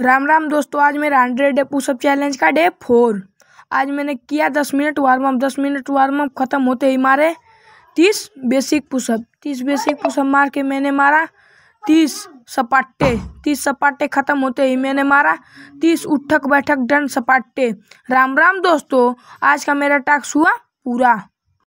राम राम दोस्तों आज मेरा हंड्रेड डे पुशअप चैलेंज का डे फोर आज मैंने किया दस मिनट वार्म अप दस मिनट वार्म अप खत्म होते ही मारे तीस बेसिक पुशअप तीस बेसिक पुशअप मार के मैंने मारा तीस सपाटे तीस सपाटे खत्म होते ही मैंने मारा तीस उठक बैठक डन सपाटे राम राम दोस्तों आज का मेरा टास्क हुआ पूरा